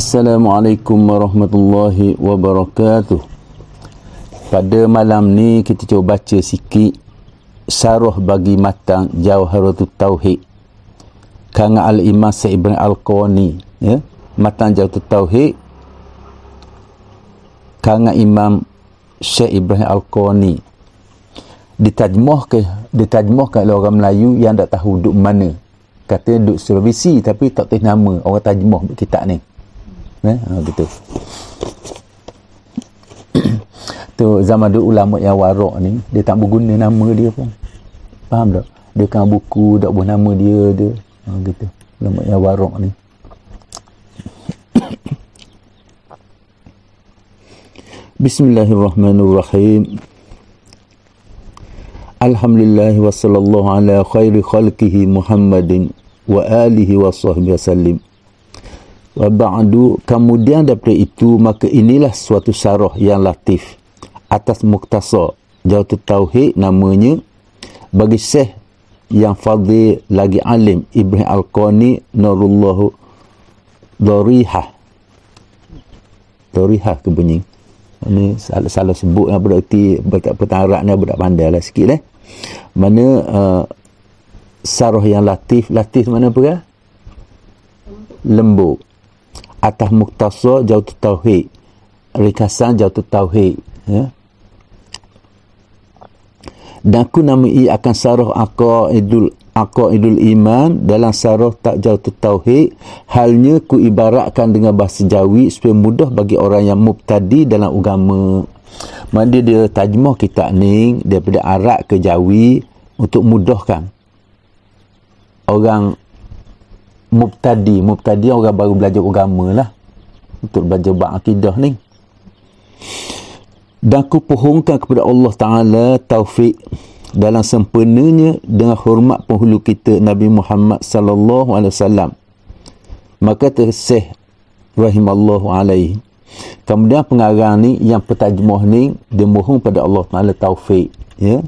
Assalamualaikum warahmatullahi wabarakatuh Pada malam ni kita cuba baca sikit Saruh bagi matang jauh jawharatu tauhid kanga al-imam Sa'ibn al-Qawani ya? Matang jawharatu tauhid kanga imam Syekh Ibrahim Al-Qawani ditajmah ke ditajmah ke oleh orang Melayu yang tak tahu duduk mana katanya duduk Sulawesi tapi tak tahu nama orang tajmah kitab ni Eh? Ha, gitu. tu zaman dulu ulama yang warok ni, dia tak berguna nama dia pun. Faham tak? Dia kan buku, tak boleh nama dia. dia. Ha, gitu. Ulama yang warok ni. Bismillahirrahmanirrahim. Alhamdulillah wa sallallahu ala khairi khalqihi Muhammadin wa alihi wa sahbihi sallim wa ba'du kemudian daripada itu maka inilah suatu syarah yang latif atas muktasar jawatu tauhid namanya bagi syekh yang fadil lagi alim Ibrahim Al-Qani Nurullah Dariha Dariha ke bunyi ini salah, salah sebut yang berarti berkat petarak ni budak pandai lah sikit eh mana uh, saruh yang latif latif mana pula kan atas muktasar jauh tauhid rikasan jauh tauhid ya dan ku nama i akan saruh aku idul aku idul iman dalam saruh tak jauh tauhid halnya ku ibaratkan dengan bahasa jawi supaya mudah bagi orang yang mubtadi dalam agama mandi dia tajmah kita ni daripada arab ke jawi untuk mudahkan orang mubtadi mubtadi orang baru belajar agama lah untuk belajar bab akidah ni dan aku pohonkan kepada Allah Ta'ala taufik dalam sempurnanya dengan hormat penghulu kita Nabi Muhammad Sallallahu Alaihi Wasallam maka tersih rahimallahu alaihi kemudian pengarang ni yang petajmah ni dia mohon kepada Allah Ta'ala taufik ya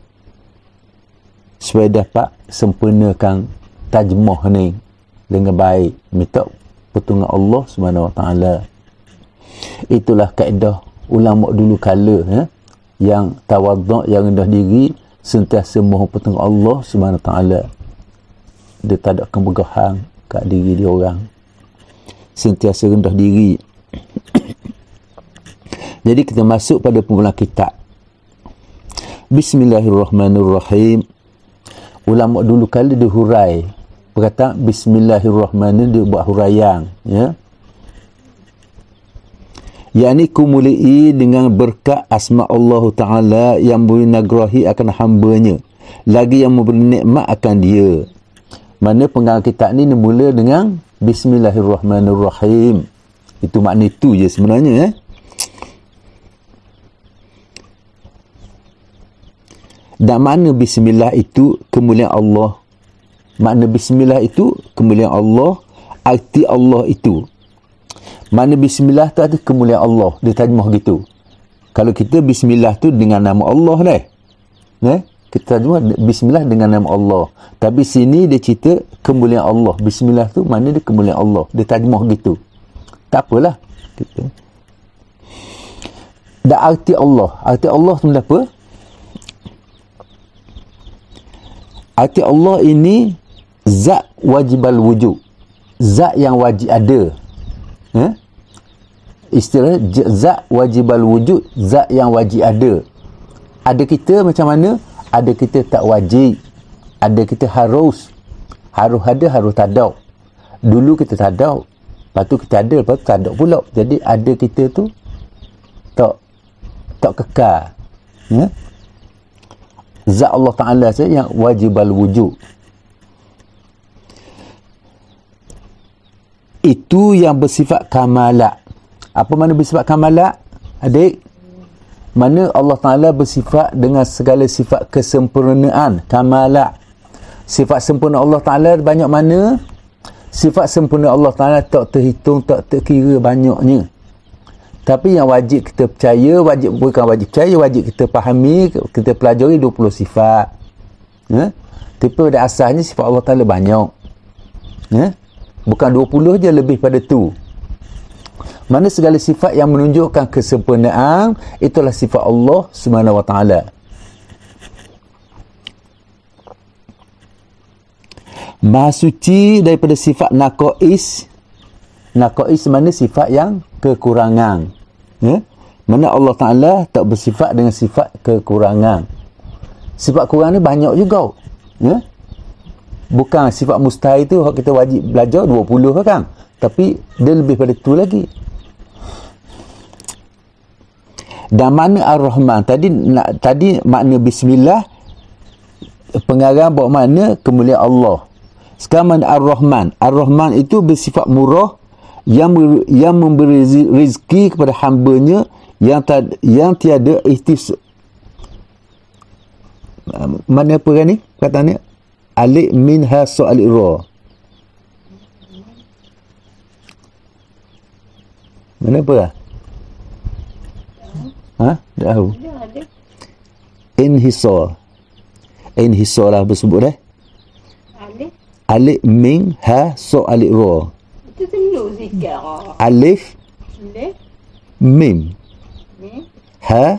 supaya dapat sempurnakan tajmah ni dengan baik minta pertolongan Allah Subhanahu Wa Taala itulah kaedah ulama dulu kala ya eh? yang tawaduk yang rendah diri sentiasa mohon pertolongan Allah Subhanahu Wa Taala dia tak ada kemegahan kat diri dia orang sentiasa rendah diri jadi kita masuk pada pembelajaran kita Bismillahirrahmanirrahim ulama dulu kala dihurai perkataan bismillahirrahmanirrahim dia buat huraian ya yakni kumuli'i dengan berkat asma Allah taala yang boleh nagrahi akan hambanya lagi yang memberi nikmat akan dia mana penggal kita ni bermula dengan bismillahirrahmanirrahim itu makna itu je sebenarnya eh dan mana bismillah itu kemuliaan Allah Makna bismillah itu kemuliaan Allah, arti Allah itu. Makna bismillah tu arti kemuliaan Allah, dia tajmah gitu. Kalau kita bismillah tu dengan nama Allah ni. Lah, eh. Ni, kita tajmah bismillah dengan nama Allah. Tapi sini dia cerita kemuliaan Allah. Bismillah tu makna dia kemuliaan Allah, dia tajmah gitu. Tak apalah. Kita. Dan arti Allah. Arti Allah tu apa? Arti Allah ini zat wajibal wujud zat yang wajib ada ya istilah zat wajibal wujud zat yang wajib ada ada kita macam mana ada kita tak wajib ada kita harus harus ada harus tak ada dulu kita tak ada lepas tu kita ada lepas tu tak ada pula jadi ada kita tu tak tak kekal ya zat Allah Ta'ala saya yang wajibal wujud itu yang bersifat kamalat apa mana bersifat kamalat adik mana Allah Ta'ala bersifat dengan segala sifat kesempurnaan kamalat sifat sempurna Allah Ta'ala banyak mana sifat sempurna Allah Ta'ala tak terhitung tak terkira banyaknya tapi yang wajib kita percaya wajib bukan wajib percaya wajib kita fahami kita pelajari 20 sifat ya tapi pada asalnya sifat Allah Ta'ala banyak ya bukan 20 je lebih pada tu mana segala sifat yang menunjukkan kesempurnaan itulah sifat Allah Subhanahu wa taala Maha suci daripada sifat naqais naqais mana sifat yang kekurangan ya yeah? mana Allah taala tak bersifat dengan sifat kekurangan sifat kurang ni banyak juga ya yeah? bukan sifat mustahil tu hak kita wajib belajar 20 lah kan tapi dia lebih pada tu lagi dan makna ar-rahman tadi nak, tadi makna bismillah pengarang buat mana kemuliaan Allah sekarang mana ar-rahman ar-rahman itu bersifat murah yang yang memberi rezeki kepada hambanya yang tak, yang tiada ikhtis mana perkara ni kata ni alik min ha so alik Mana apa lah? Ha? Tak tahu. In hiso. In hiso lah apa sebut eh? Alif. Alif min ha so alik Alif. Alif. Min. Ha.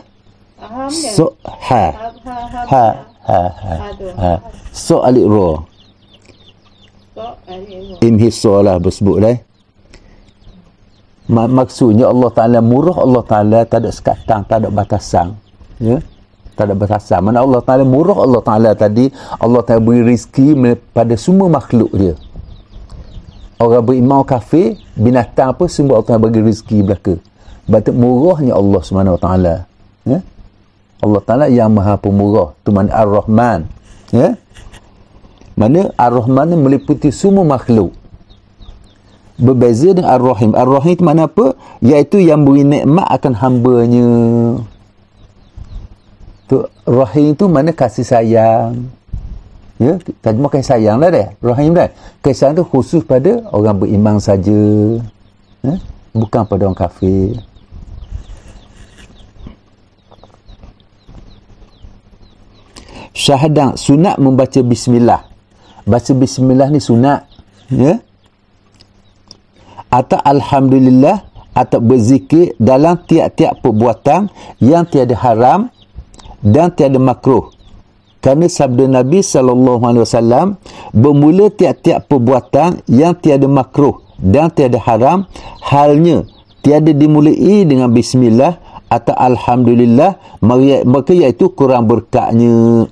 So. Ha. ha. ha ha. ha, ha. So alik ro. In his solah bersebut dah. Eh. maksudnya Allah Ta'ala murah Allah Ta'ala tak ada sekatang, tak ada batasan. Ya? Tak ada batasan. Mana Allah Ta'ala murah Allah Ta'ala tadi, Allah Ta'ala beri rizki pada semua makhluk dia. Orang berimau kafir, binatang apa, semua Allah Ta'ala bagi rizki belaka. Berarti murahnya Allah SWT. Ya? Allah Ta'ala yang maha pemurah tu mana Ar-Rahman ya yeah? mana Ar-Rahman ni meliputi semua makhluk berbeza dengan Ar-Rahim Ar-Rahim tu mana apa iaitu yang beri nikmat akan hambanya tu Rahim tu mana kasih sayang ya tak cuma kasih sayang lah dah Rahim dah kasih sayang tu khusus pada orang beriman saja ya? bukan pada orang kafir syahadah sunat membaca bismillah baca bismillah ni sunat ya atau alhamdulillah atau berzikir dalam tiap-tiap perbuatan yang tiada haram dan tiada makruh kerana sabda Nabi sallallahu alaihi wasallam bermula tiap-tiap perbuatan yang tiada makruh dan tiada haram halnya tiada dimulai dengan bismillah atau alhamdulillah maka iaitu kurang berkatnya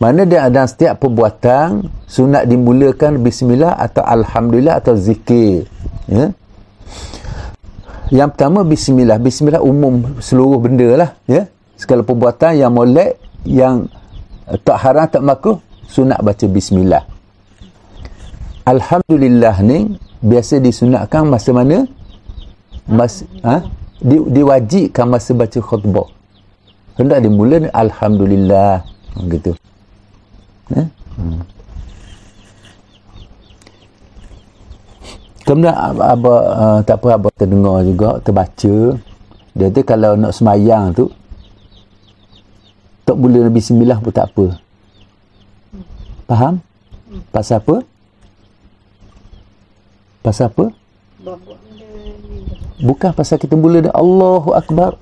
mana dia ada setiap perbuatan sunat dimulakan bismillah atau alhamdulillah atau zikir ya yang pertama bismillah bismillah umum seluruh benda lah ya segala perbuatan yang molek yang tak haram tak makruh sunat baca bismillah alhamdulillah ni biasa disunatkan masa mana mas ha? Di, diwajibkan masa baca khutbah hendak dimula alhamdulillah gitu Ya? Hmm. Kemudian apa, apa uh, tak apa apa terdengar juga, terbaca. Dia tu kalau nak semayang tu tak boleh lebih sembilah pun tak apa. Faham? Hmm. Pasal apa? Pasal apa? Bukan pasal kita mula dah Allahu Akbar.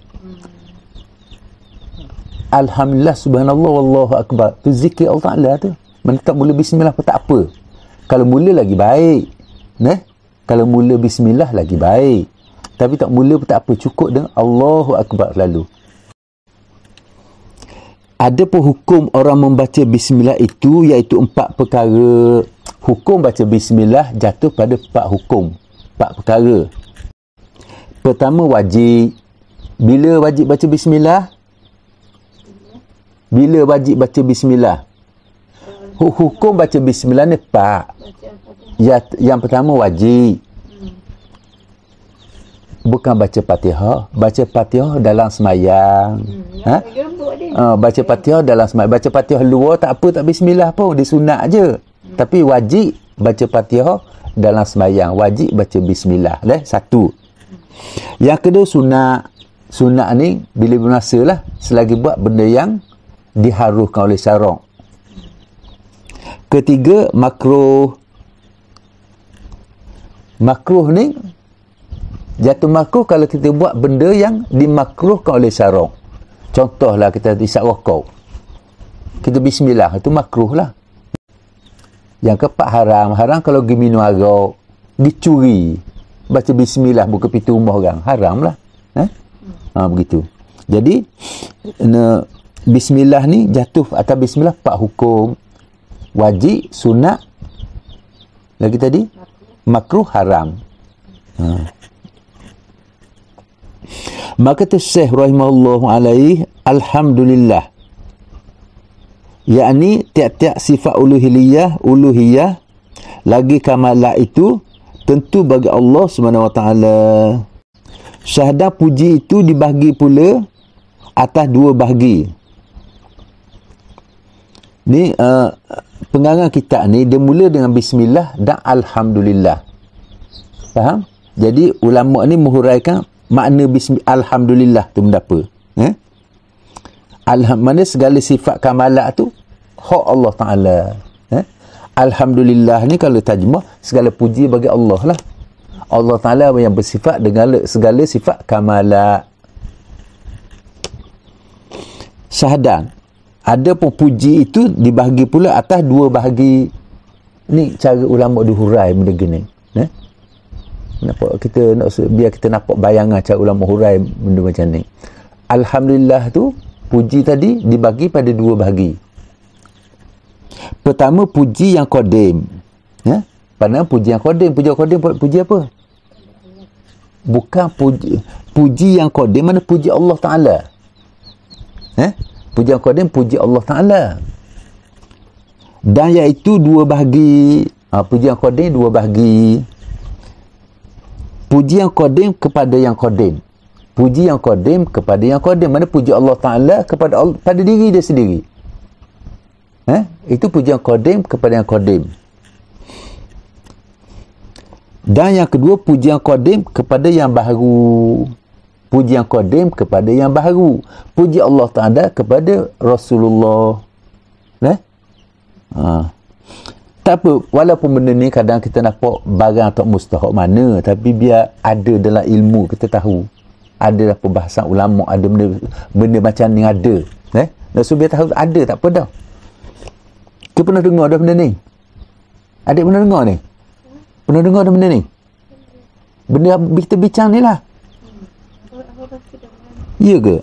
Alhamdulillah subhanallah wallahu akbar tu zikir Allah Ta'ala tu mana tak mula bismillah pun tak apa kalau mula lagi baik Neh? kalau mula bismillah lagi baik tapi tak mula pun tak apa cukup dengan Allahu akbar lalu ada pun hukum orang membaca bismillah itu iaitu empat perkara hukum baca bismillah jatuh pada empat hukum empat perkara pertama wajib bila wajib baca bismillah bila wajib baca bismillah hukum baca bismillah ni pak ya, yang pertama wajib bukan baca patihah baca patihah dalam semayang hmm, ha? Ah, baca patihah dalam semayang baca patihah luar tak apa tak bismillah pun dia sunat je hmm. tapi wajib baca patihah dalam semayang wajib baca bismillah leh satu yang kedua sunat sunat ni bila berasa lah selagi buat benda yang diharuhkan oleh syarak. Ketiga, makruh. Makruh ni, jatuh makruh kalau kita buat benda yang dimakruhkan oleh syarak. Contohlah kita isap rokok. Kita bismillah, itu makruh lah. Yang keempat haram. Haram kalau pergi minum arak, dicuri. Baca bismillah buka pintu rumah orang. Haram lah. Eh? Ha, begitu. Jadi, ne, bismillah ni jatuh atas bismillah empat hukum wajib sunat lagi tadi makruh haram ha. maka tu syekh rahimahullah alaih alhamdulillah yakni tiap-tiap sifat uluhiyah uluhiyah lagi kamalah itu tentu bagi Allah subhanahu wa ta'ala syahadah puji itu dibagi pula atas dua bahagian ni uh, pengarang kitab ni dia mula dengan bismillah dan alhamdulillah faham jadi ulama ni menghuraikan makna bismillah alhamdulillah tu mendapa eh alham mana segala sifat kamalat tu hak Allah taala eh alhamdulillah ni kalau tajmah segala puji bagi Allah lah Allah taala yang bersifat dengan segala sifat kamalat syahadan ada pun puji itu dibahagi pula atas dua bahagi ni cara ulama dihurai benda gini eh? nampak kita nak biar kita nampak bayangan cara ulama hurai benda macam ni Alhamdulillah tu puji tadi dibagi pada dua bahagi pertama puji yang kodim ya eh? pandang puji yang kodim puji yang kodim puji apa bukan puji puji yang kodim mana puji Allah Ta'ala eh puji Al-Qadim puji Allah Ta'ala dan iaitu dua bahagi ha, puji Al-Qadim dua bahagi puji yang Qadim kepada yang Qadim puji yang Qadim kepada yang Qadim mana puji Allah Ta'ala kepada pada diri dia sendiri eh? itu puji yang Qadim kepada yang Qadim dan yang kedua puji yang Qadim kepada yang baru puji yang kodim kepada yang baru puji Allah Ta'ala kepada Rasulullah eh? ha. tak apa walaupun benda ni kadang kita nampak barang atau mustahak mana tapi biar ada dalam ilmu kita tahu ada dalam perbahasan ulama ada benda, benda macam ni ada eh? dan so biar tahu ada tak apa dah tu pernah dengar ada benda ni adik pernah dengar ni pernah dengar ada benda ni benda kita bincang ni lah Ya ke?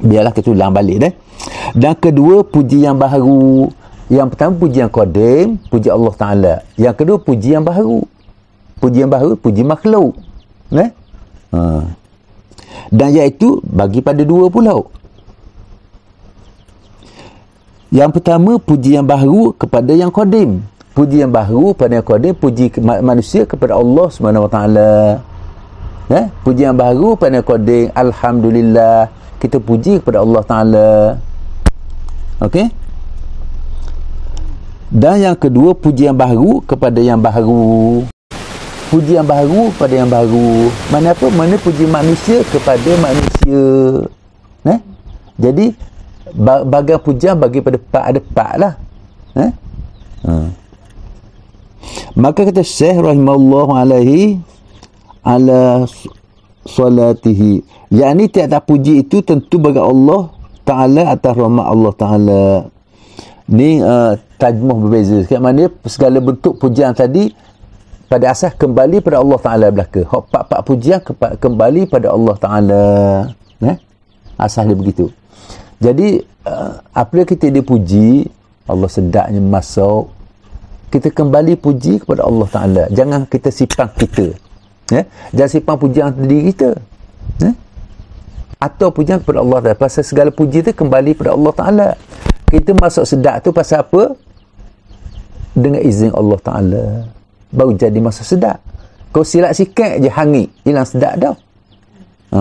Biarlah kita ulang balik deh. Dan kedua puji yang baru, Yang pertama puji yang kodim, puji Allah Ta'ala. Yang kedua puji yang baru, Puji yang baru, puji makhluk. Ne? Eh. Ha. Dan iaitu bagi pada dua pulau. Yang pertama puji yang baru kepada yang kodim. Puji yang baru kepada yang kodim, puji manusia kepada Allah Swt. Wa eh? Ya, pujian baru pada koding, alhamdulillah kita puji kepada Allah taala okey dan yang kedua puji yang baru kepada yang baru puji yang baru kepada yang baru mana apa mana puji manusia kepada manusia eh? jadi bagai pujian bagi pada pak ada pak lah eh? hmm. maka kata Syekh rahimahullah alaihi ala solatihi yakni tiap-tiap puji itu tentu bagi Allah Ta'ala atas rahmat Allah Ta'ala ni uh, tajmuh berbeza sikit mana segala bentuk pujian tadi pada asas kembali pada Allah Ta'ala belaka Pak-pak pujian kembali pada Allah Ta'ala eh? asas dia begitu jadi uh, apabila kita dipuji Allah sedaknya masuk kita kembali puji kepada Allah Ta'ala jangan kita simpan kita Ya? Dan simpan pujian kepada diri kita. Ya? Atau pujian kepada Allah Ta'ala. Pasal segala puji itu kembali kepada Allah Ta'ala. Kita masuk sedak tu pasal apa? Dengan izin Allah Ta'ala. Baru jadi masuk sedak. Kau silap sikit je hangi. Hilang sedak dah. Ha.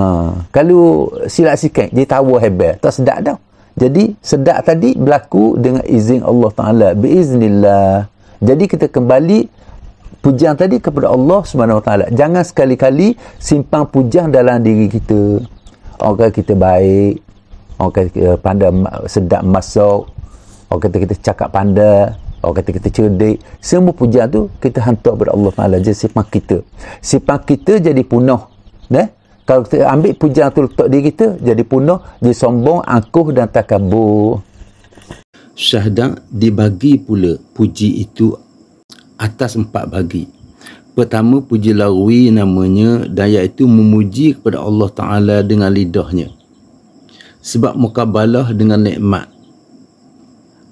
Kalau silap sikit, dia tawa hebat. Tak sedap dah. Jadi, sedak tadi berlaku dengan izin Allah Ta'ala. Biiznillah. Jadi, kita kembali pujian tadi kepada Allah Subhanahu Wa Taala. Jangan sekali-kali simpang pujian dalam diri kita. Orang kata kita baik. Orang kata kita pandai sedap masuk. Orang kata kita cakap pandai. Orang kata kita cerdik. Semua pujian tu kita hantar kepada Allah Taala je simpang kita. Simpang kita jadi punah. Ne? Kalau kita ambil pujian tu letak diri kita jadi punah, jadi sombong, angkuh dan takabur. Syahdan dibagi pula puji itu atas empat bagi. Pertama, puji larui namanya dan iaitu memuji kepada Allah Ta'ala dengan lidahnya. Sebab mukabalah dengan nikmat.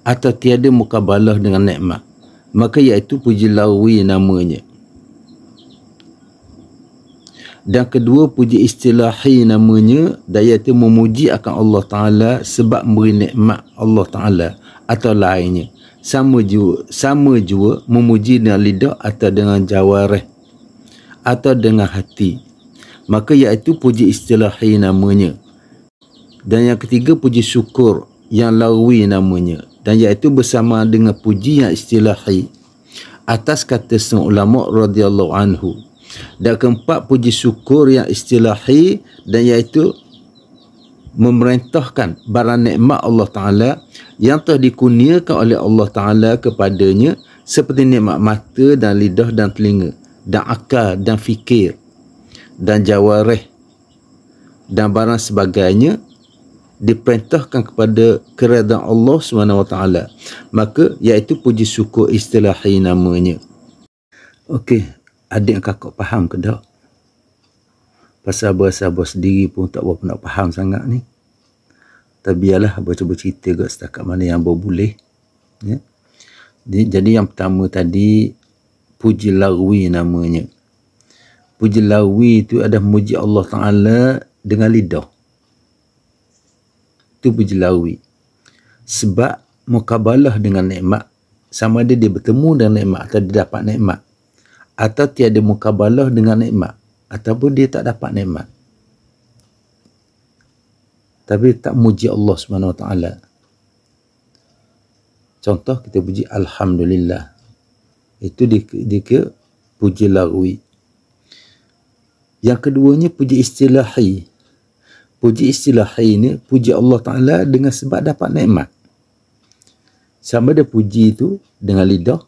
Atau tiada mukabalah dengan nikmat. Maka iaitu puji larui namanya. Dan kedua, puji istilahi namanya dan iaitu memuji akan Allah Ta'ala sebab memberi nikmat Allah Ta'ala atau lainnya sama jua sama jua memuji dengan lidah atau dengan jawareh atau dengan hati maka iaitu puji istilahi namanya dan yang ketiga puji syukur yang lawi namanya dan iaitu bersama dengan puji yang istilahi atas kata sang ulama radhiyallahu anhu dan keempat puji syukur yang istilahi dan iaitu memerintahkan barang nikmat Allah Ta'ala yang telah dikurniakan oleh Allah Ta'ala kepadanya seperti nikmat mata dan lidah dan telinga dan akal dan fikir dan jawareh dan barang sebagainya diperintahkan kepada keredaan Allah SWT maka iaitu puji syukur istilahi namanya ok adik kakak faham ke tak? Pasal abah-abah sendiri pun tak berapa nak faham sangat ni. Tapi biarlah abah cuba cerita kat setakat mana yang abah boleh. Ya? Jadi, jadi yang pertama tadi, Puji Lawi namanya. Puji Lawi tu ada muji Allah Ta'ala dengan lidah. Itu puji Lawi. Sebab mukabalah dengan nikmat. Sama ada dia bertemu dengan nikmat atau dia dapat nikmat. Atau tiada mukabalah dengan nikmat ataupun dia tak dapat nikmat tapi tak muji Allah Subhanahu Taala contoh kita puji alhamdulillah itu dia, dia ke puji larui yang keduanya puji istilahi puji istilahi ini puji Allah Taala dengan sebab dapat nikmat sama ada puji itu dengan lidah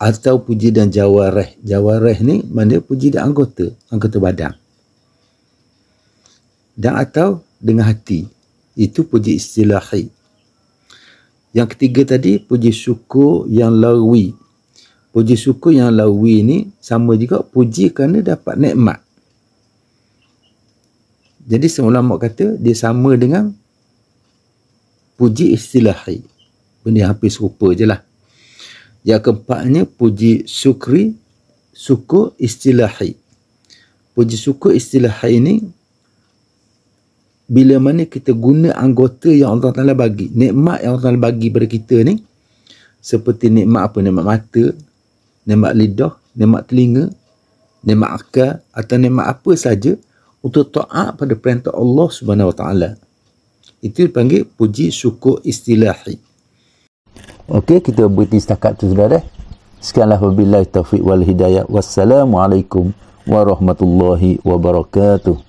atau puji dan jawareh. Jawareh ni mana puji dan anggota, anggota badan. Dan atau dengan hati. Itu puji istilahi. Yang ketiga tadi, puji syukur yang lawi. Puji syukur yang lawi ni sama juga puji kerana dapat nikmat. Jadi semula mak kata dia sama dengan puji istilahi. Benda hampir serupa je lah. Yang keempatnya puji syukri syukur istilahi. Puji syukur istilahi ini bila mana kita guna anggota yang Allah Ta'ala bagi. Nikmat yang Allah Ta'ala bagi pada kita ni. Seperti nikmat apa? Nikmat mata, nikmat lidah, nikmat telinga, nikmat akal atau nikmat apa saja untuk taat pada perintah Allah Subhanahu Wa Ta'ala. Itu dipanggil puji syukur istilahi. Okey, kita berhenti setakat tu sudah dah. Sekianlah wabillahi taufiq wal hidayah. Wassalamualaikum warahmatullahi wabarakatuh.